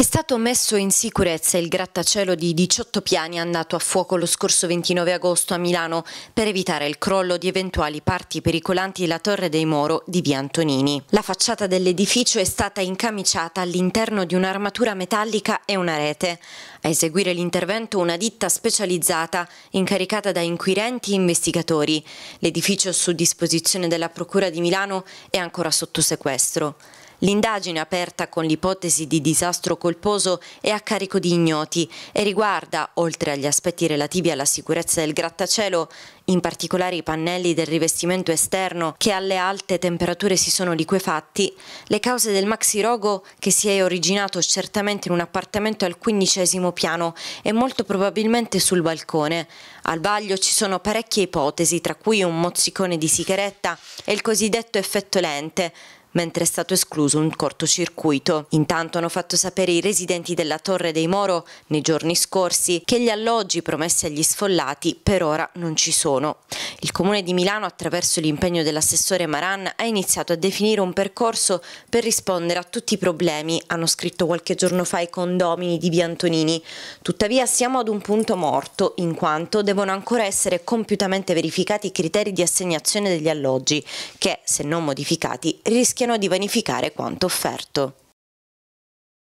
È stato messo in sicurezza il grattacielo di 18 piani andato a fuoco lo scorso 29 agosto a Milano per evitare il crollo di eventuali parti pericolanti la Torre dei Moro di via Antonini. La facciata dell'edificio è stata incamiciata all'interno di un'armatura metallica e una rete. A eseguire l'intervento una ditta specializzata incaricata da inquirenti e investigatori. L'edificio su disposizione della Procura di Milano è ancora sotto sequestro. L'indagine aperta con l'ipotesi di disastro colposo è a carico di ignoti e riguarda, oltre agli aspetti relativi alla sicurezza del grattacielo, in particolare i pannelli del rivestimento esterno che alle alte temperature si sono liquefatti, le cause del maxi rogo che si è originato certamente in un appartamento al quindicesimo piano e molto probabilmente sul balcone. Al vaglio ci sono parecchie ipotesi, tra cui un mozzicone di sigaretta e il cosiddetto effetto lente, mentre è stato escluso un cortocircuito. Intanto hanno fatto sapere i residenti della Torre dei Moro nei giorni scorsi che gli alloggi promessi agli sfollati per ora non ci sono sono. Il Comune di Milano, attraverso l'impegno dell'assessore Maran, ha iniziato a definire un percorso per rispondere a tutti i problemi, hanno scritto qualche giorno fa i condomini di Biantonini. Tuttavia siamo ad un punto morto, in quanto devono ancora essere compiutamente verificati i criteri di assegnazione degli alloggi, che, se non modificati, rischiano di vanificare quanto offerto.